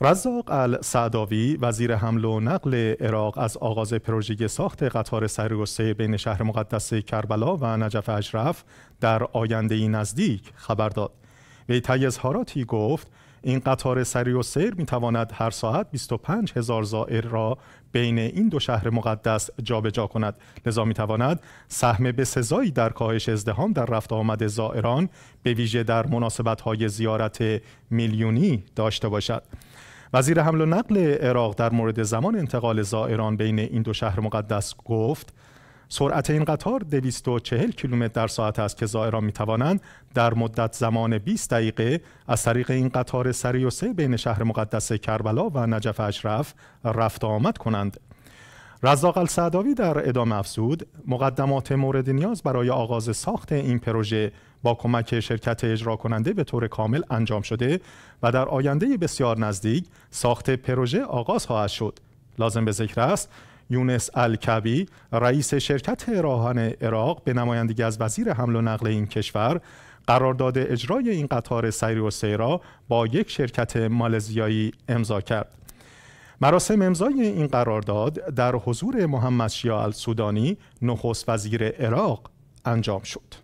رزاق السعداوی وزیر حمل و نقل عراق از آغاز پروژه ساخت قطار سرگسته بین شهر مقدس کربلا و نجف اشرف در آینده ای نزدیک خبر داد وی طی اظهاراتی گفت این قطار سری و سیر می تواند هر ساعت 25 هزار زائر را بین این دو شهر مقدس جابجا جا کند لذا می تواند سهم به سزایی در کاهش ازدهام در رفت آمد زائران به ویژه در مناسبت های زیارت میلیونی داشته باشد وزیر حمل و نقل عراق در مورد زمان انتقال زائران بین این دو شهر مقدس گفت سرعت این قطار 240 کیلومتر در ساعت است که زائران می توانند در مدت زمان 20 دقیقه از طریق این قطار سری و سه بین شهر مقدس کربلا و نجف اشرف رفت آمد کنند. رزاق السعداوی در ادامه افزود مقدمات مورد نیاز برای آغاز ساخت این پروژه با کمک شرکت اجرا کننده به طور کامل انجام شده و در آینده بسیار نزدیک ساخت پروژه آغاز خواهد شد لازم به ذکر است یونس الکبی رئیس شرکت راهن عراق به نمایندگی از وزیر حمل و نقل این کشور قرارداد اجرای این قطار سیری و سیرا با یک شرکت مالزیایی امضا کرد مراسم امضای این قرارداد در حضور محمد شیا السودانی نخست وزیر عراق انجام شد